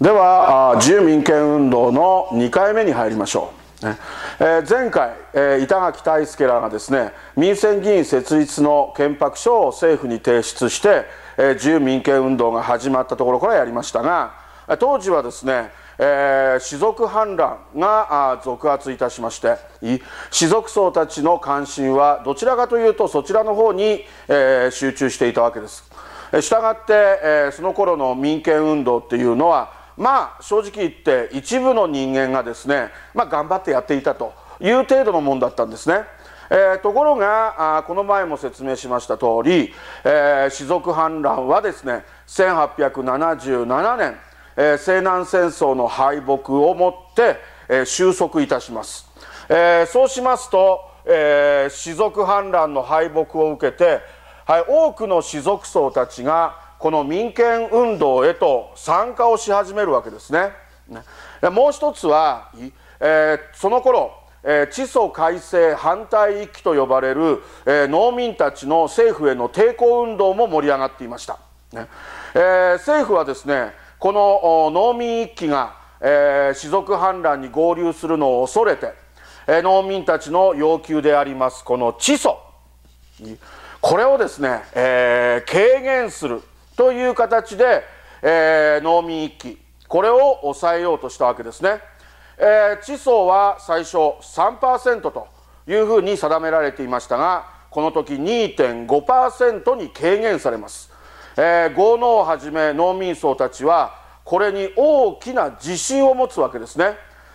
では自由民権運動の2回目に入りましょうえ前回、え板垣退助らがですね民選議員設立の憲白書を政府に提出して、え自由民権運動が始まったところからやりましたが当時はですね、えー、士族反乱が続発いたしまして士族層たちの関心はどちらかというとそちらの方に、えー、集中していたわけです。したがって、えー、その頃の民権運動っていうのはまあ正直言って一部の人間がですね、まあ、頑張ってやっていたという程度のものだったんですね。えー、ところがあこの前も説明しました通り、えー、士族反乱はですね1877年、えー、西南戦争の敗北をもって、えー、収束いたします、えー、そうしますと、えー、士族反乱の敗北を受けて、はい、多くの士族層たちがこの民権運動へと参加をし始めるわけですね。もう一つは、えー、その頃、えー、地租改正反対一揆と呼ばれる、えー、農民たちの政府への抵抗運動も盛り上がっていました、ねえー、政府はですねこの農民一揆が、えー、士族反乱に合流するのを恐れて、えー、農民たちの要求でありますこの地租これをですね、えー、軽減するという形で、えー、農民一揆これを抑えようとしたわけですね、えー、地層は最初3%というふうに定められていましたがこの時2.5%に軽減されます、えー、豪農をはじめ農民層たちはこれに大きな自信を持つわけですね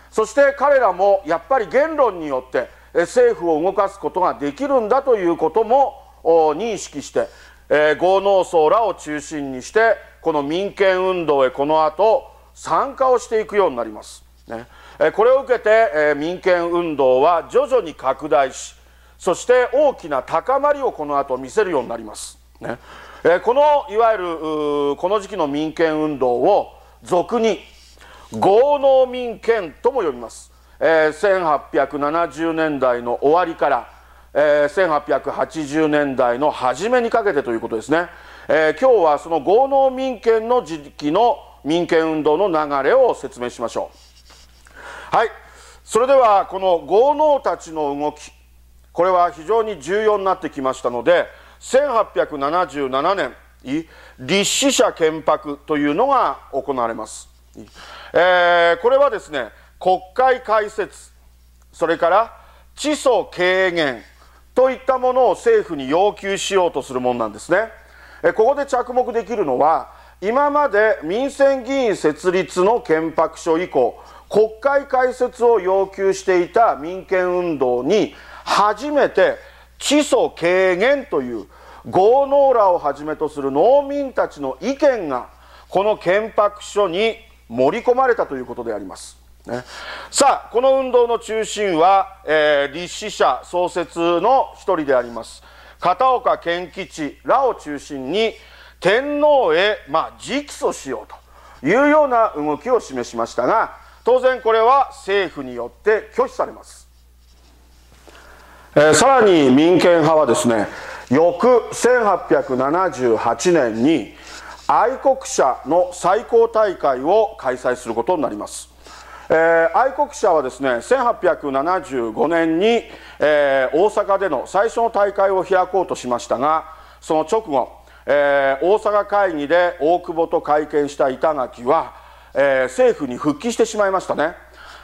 そして彼らもやっぱり言論によって政府を動かすことができるんだということも認識してえー、豪農僧らを中心にしてこの民権運動へこの後参加をしていくようになります、ねえー、これを受けて、えー、民権運動は徐々に拡大しそして大きな高まりをこの後見せるようになります、ねえー、このいわゆるこの時期の民権運動を俗に豪農民権とも呼びます、えー、1870年代の終わりからえ1880年代の初めにかけてということですね、えー、今日はその豪農民権の時期の民権運動の流れを説明しましょうはいそれではこの豪農たちの動きこれは非常に重要になってきましたので1877年立志者建白というのが行われます、えー、これはですね国会開設それから地租軽減といったものを政府に要求しようとするものなんですね。ここで着目できるのは今まで民選議員設立の憲白書以降国会開設を要求していた民権運動に初めて基礎軽減という豪農らをはじめとする農民たちの意見がこの憲白書に盛り込まれたということであります。ね、さあこの運動の中心は、えー、立志社創設の一人であります片岡賢吉らを中心に天皇へ、まあ、直訴しようというような動きを示しましたが当然これは政府によって拒否されます、えー、さらに民権派はですね翌1878年に愛国者の最高大会を開催することになりますえー、愛国者はですね1875年に、えー、大阪での最初の大会を開こうとしましたがその直後、えー、大阪会議で大久保と会見した板垣は、え政府に復帰してしまいましたね。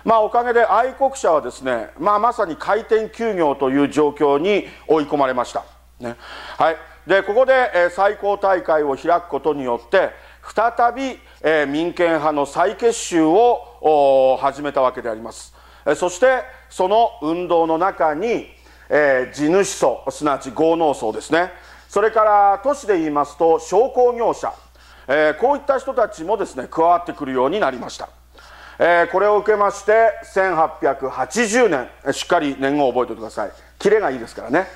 まあ、おかげで愛国者はですね、まあ、まさに開店休業という状況に追い込まれました、ねはい、でここで、え最高大会を開くことによって再び、え民権派の再結集をを始めたわけでありますそしてその運動の中に、えー、地主層すなわち豪農層ですねそれから都市で言いますと商工業者、えー、こういった人たちもですね加わってくるようになりました、えー、これを受けまして1880年しっかり年号を覚えておいてくださいキレがいいですからね、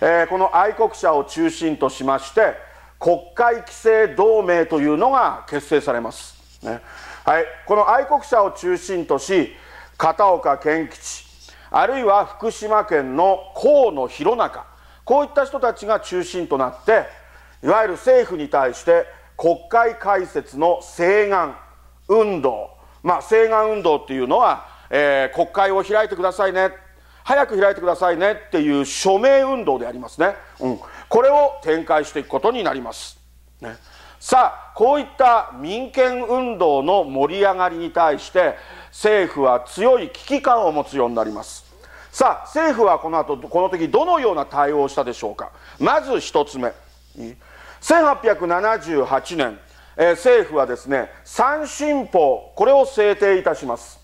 えこの愛国者を中心としまして国会規制同盟というのが結成されます、ね、はい、この愛国者を中心とし片岡健吉あるいは福島県の河野弘中こういった人たちが中心となっていわゆる政府に対して国会開設の請願運動まあ請願運動っていうのは、えー、国会を開いてくださいね早く開いてくださいねっていう署名運動でありますね、うん、これを展開していくことになります。ねさあこういった民権運動の盛り上がりに対して政府は強い危機感を持つようになりますさあ政府はこの後この時どのような対応をしたでしょうかまず1つ目1878年、えー、政府はですね三進法これを制定いたします、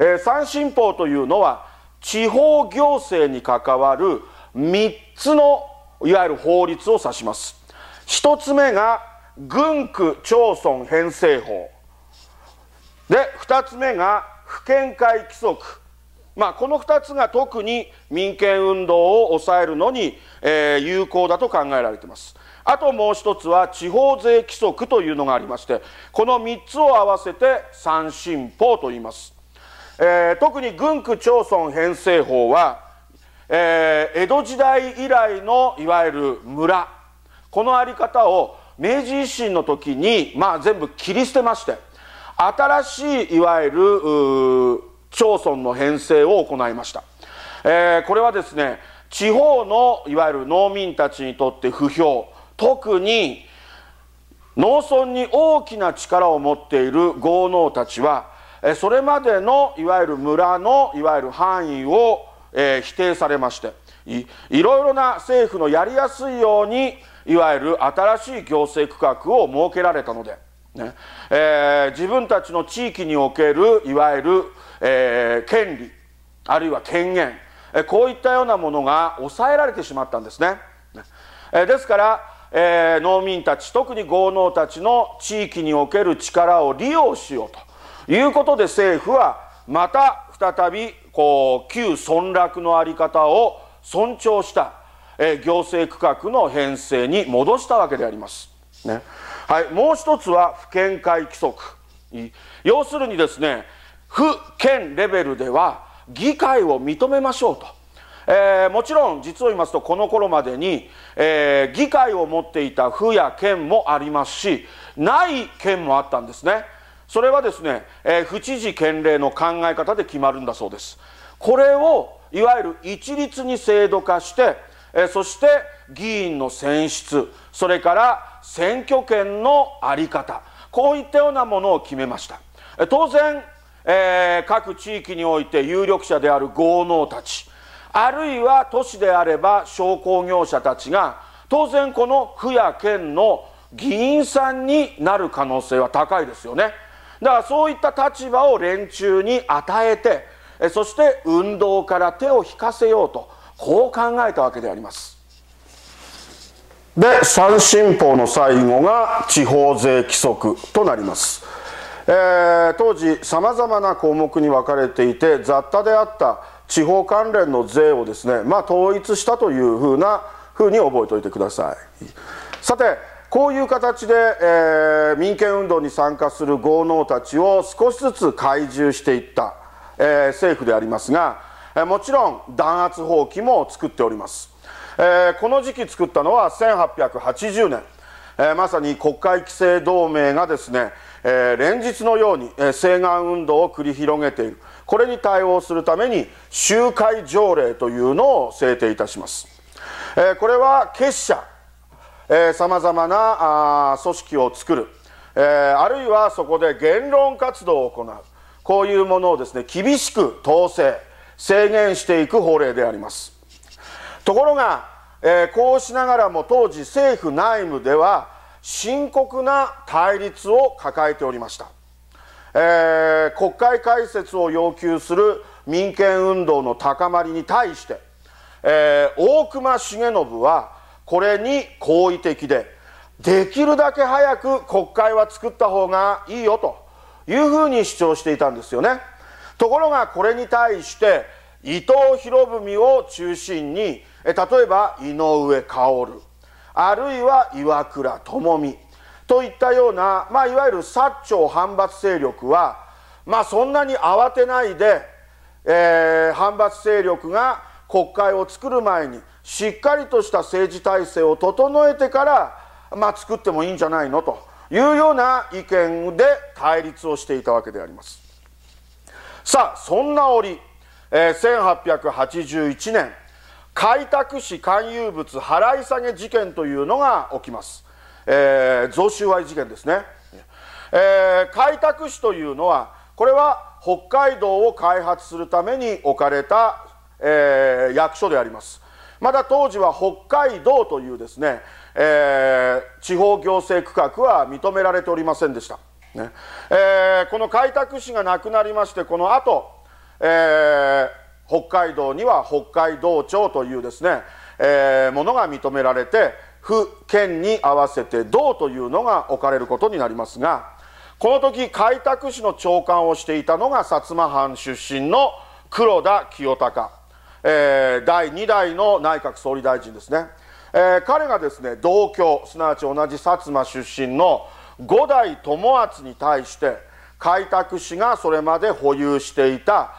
えー、三進法というのは地方行政に関わる3つのいわゆる法律を指します一つ目が軍区町村編成法で2つ目が府県会規則まあこの2つが特に民権運動を抑えるのに、えー、有効だと考えられていますあともう一つは地方税規則というのがありましてこの3つを合わせて三進法と言います、えー、特に軍区町村編成法は、えー、江戸時代以来のいわゆる村この在り方を明治維新の時に、まあ、全部切り捨てまして新しいいわゆる町村の編成を行いました、えー、これはですね地方のいわゆる農民たちにとって不評特に農村に大きな力を持っている豪農たちはそれまでのいわゆる村のいわゆる範囲を、えー、否定されましていいろいろな政府のやりやすいようにいわゆる新しい行政区画を設けられたので、ねえー、自分たちの地域におけるいわゆる、えー、権利あるいは権限こういったようなものが抑えられてしまったんですね。えですから、えー、農民たち特に豪農たちの地域における力を利用しようということで政府はまた再びこう旧村落の在り方を尊重した、えー、行政区画の編成に戻したわけであります、ねはい、もう一つは府県会規則要するにですね府県レベルでは議会を認めましょうと、えー、もちろん実を言いますとこの頃までに、えー、議会を持っていた府や県もありますしない県もあったんですねそれはですね、えー、府知事県令の考え方で決まるんだそうですこれをいわゆる一律に制度化して、えそして議員の選出それから選挙権のあり方こういったようなものを決めました、え当然、えー、各地域において有力者である豪農たちあるいは都市であれば商工業者たちが当然この府や県の議員さんになる可能性は高いですよねだからそういった立場を連中に与えてそして運動から手を引かせようとこう考えたわけでありますで三進法の最後が地方税規則となりますえー、当時さまざまな項目に分かれていて雑多であった地方関連の税をですね、まあ、統一したというふうなふうに覚えておいてくださいさてこういう形で、えー、民権運動に参加する豪農たちを少しずつ懐柔していったえ政府でありますが、えもちろん弾圧法規も作っております、えこの時期作ったのは1880年、えまさに国会規制同盟がですね、え連日のように、え請願運動を繰り広げているこれに対応するために集会条例というのを制定いたします、えこれは結社さまざまなあ組織を作る、えあるいはそこで言論活動を行うこういうものをですね厳しく統制制限していく法令でありますところが、えー、こうしながらも当時政府内務では深刻な対立を抱えておりました、えー、国会開設を要求する民権運動の高まりに対して、えー、大隈重信はこれに好意的でできるだけ早く国会は作った方がいいよというふうに主張していたんですよねところがこれに対して伊藤博文を中心に例えば井上薫あるいは岩倉智美といったような、まあ、いわゆる薩長反発勢力は、まあ、そんなに慌てないで、えー、反発勢力が国会を作る前にしっかりとした政治体制を整えてから、まあ、作ってもいいんじゃないのというような意見で対立をしていたわけでありますさあそんな折、えー、1881年開拓使勧誘物払い下げ事件というのが起きます、えー、贈収賄事件ですね、えー、開拓使というのはこれは北海道を開発するために置かれた、えー、役所でありますまだ当時は北海道というですね、えー、地方行政区画は認められておりませんでした、ねえー、この開拓使がなくなりましてこの後、えー、北海道には北海道庁というですね、えー、ものが認められて府県に合わせて道というのが置かれることになりますがこの時開拓使の長官をしていたのが薩摩藩出身の黒田清隆えー、第2代の内閣総理大臣ですね、えー、彼がですね同郷すなわち同じ薩摩出身の五代友厚に対して開拓使がそれまで保有していた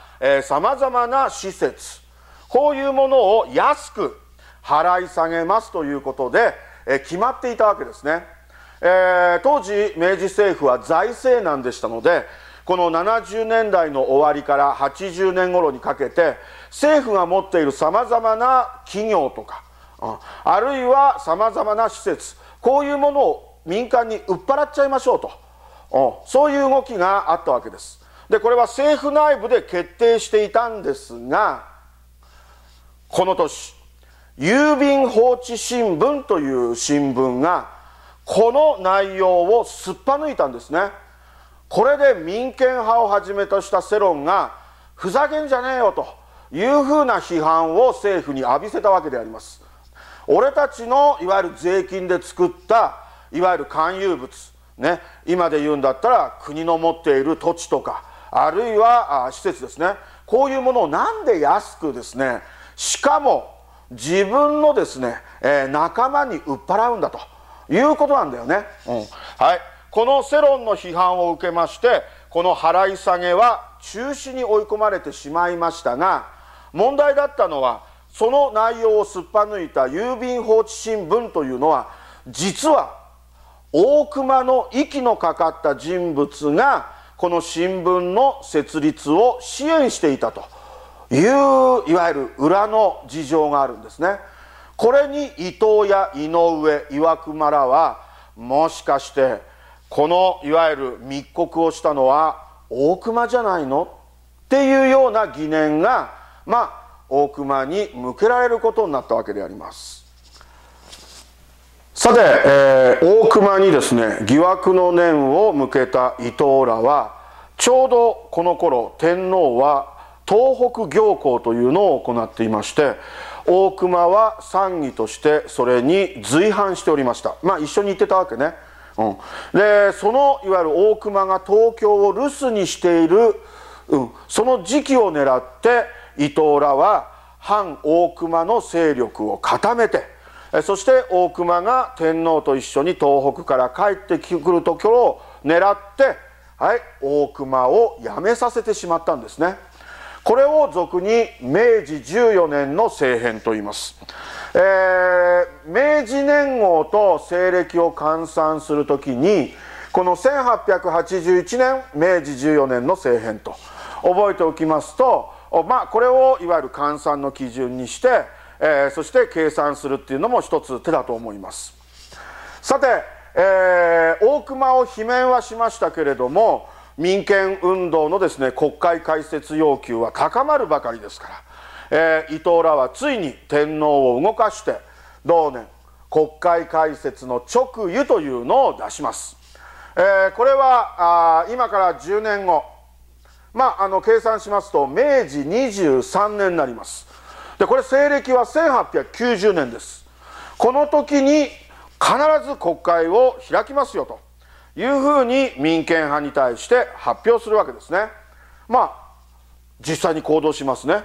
さまざまな施設こういうものを安く払い下げますということで、えー、決まっていたわけですね、えー、当時明治政府は財政難でしたのでこの70年代の終わりから80年頃にかけて政府が持っているさまざまな企業とかあるいはさまざまな施設こういうものを民間に売っ払っちゃいましょうとそういう動きがあったわけです。でこれは政府内部で決定していたんですがこの年郵便放置新聞という新聞がこの内容をすっぱ抜いたんですね。これで民権派をはじめとした世論がふざけんじゃねえよというふうな批判を政府に浴びせたわけであります俺たちのいわゆる税金で作ったいわゆる勧誘物ね今で言うんだったら国の持っている土地とかあるいは施設ですねこういうものをなんで安くですねしかも自分のですね、えー、仲間に売っ払うんだということなんだよね、うん、はいこの世論の批判を受けましてこの払い下げは中止に追い込まれてしまいましたが問題だったのはその内容をすっぱ抜いた郵便放置新聞というのは実は大隈の息のかかった人物がこの新聞の設立を支援していたといういわゆる裏の事情があるんですね。これに伊藤や井上岩熊らはもしかしてこのいわゆる密告をしたのは大隈じゃないのっていうような疑念がまあ大隈に向けられることになったわけでありますさて、えー、大隈にですね疑惑の念を向けた伊藤らはちょうどこの頃天皇は東北行幸というのを行っていまして大隈は参議としてそれに随伴しておりましたまあ一緒に行ってたわけね。うん、でそのいわゆる大隈が東京を留守にしている、うん、その時期を狙って伊藤らは反大隈の勢力を固めてそして大隈が天皇と一緒に東北から帰ってくるところを狙って、はい、大隈を辞めさせてしまったんですね。これを俗に明治14年の政変と言います、えー、明治年号と西暦を換算するときにこの1881年明治14年の政変と覚えておきますと、まあ、これをいわゆる換算の基準にして、えー、そして計算するっていうのも一つ手だと思いますさて、えー、大隈を罷免はしましたけれども民権運動のですね国会開設要求は高まるばかりですから、えー、伊藤らはついに天皇を動かして同年国会開設の直輸というのを出します、えー、これはあ今から10年後まああの計算しますと明治23年になりますでこれ西暦は1890年ですこの時に必ず国会を開きますよというふうに民権派に対して発表するわけですねまあ実際に行動しますね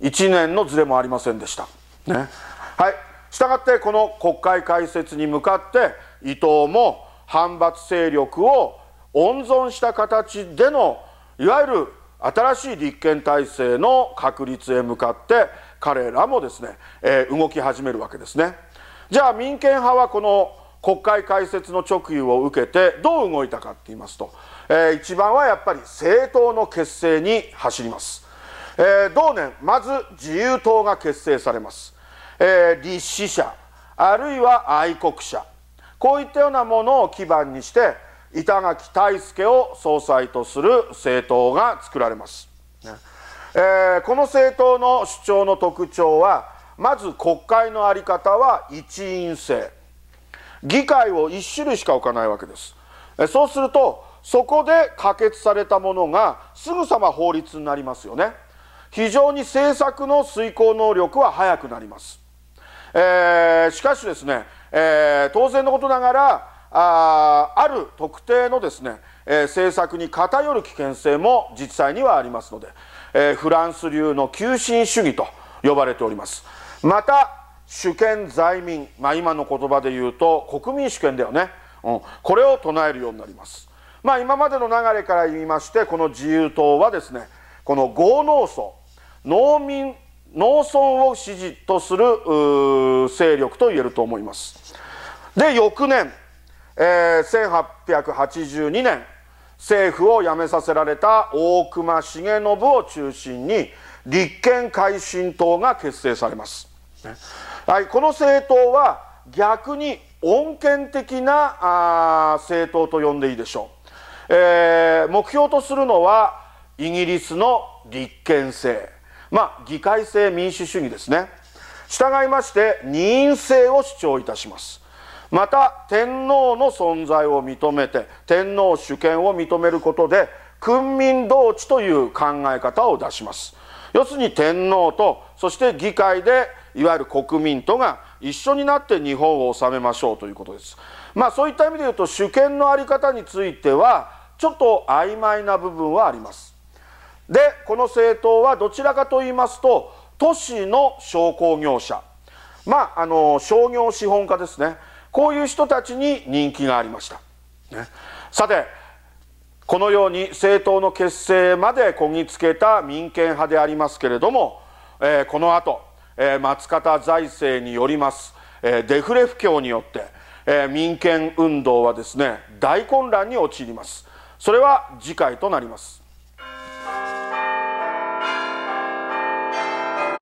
1年のズレもありませんでした、ね、はいしたがってこの国会開設に向かって伊藤も反発勢力を温存した形でのいわゆる新しい立憲体制の確立へ向かって彼らもですね、えー、動き始めるわけですねじゃあ民権派はこの国会開設の直輸を受けてどう動いたかって言いますと、えー、一番はやっぱり政党の結成に走ります、えー、同年まず自由党が結成されます、えー、立志者あるいは愛国者こういったようなものを基盤にして板垣退助を総裁とする政党が作られます、えー、この政党の主張の特徴はまず国会の在り方は一院制議会を1種類しか置かないわけですそうするとそこで可決されたものがすぐさま法律になりますよね非常に政策の遂行能力は速くなります、えー、しかしですね、えー、当然のことながらあある特定のですね、えー、政策に偏る危険性も実際にはありますので、えー、フランス流の急進主義と呼ばれておりますまた主権在民、まあ、今の言葉で言うと国民主権だよね、うん、これを唱えるようになります、まあ、今までの流れから言いましてこの自由党はですねこの豪農村農民農村を支持とする勢力と言えると思いますで翌年、えー、1882年政府を辞めさせられた大隈重信を中心に立憲改進党が結成されます、ねはい、この政党は逆に穏健的なあ政党と呼んでいいでしょう、えー、目標とするのはイギリスの立憲制まあ議会制民主主義ですね従いまして任意制を主張いたしますまた天皇の存在を認めて天皇主権を認めることで君民同治という考え方を出します要するに天皇とそして議会でいわゆる国民とが一緒になって日本を治めましょうということです。まあ、そういった意味で言うと主権の在り方についてはちょっと曖昧な部分はあります。でこの政党はどちらかと言いますと都市の商工業者まああの商業資本家ですねこういう人たちに人気がありました。ね、さてこのように政党の結成までこぎつけた民権派でありますけれども、えー、この後え松方財政によります、えデフレ不況によって、え民権運動はですね大混乱に陥りますそれは次回となります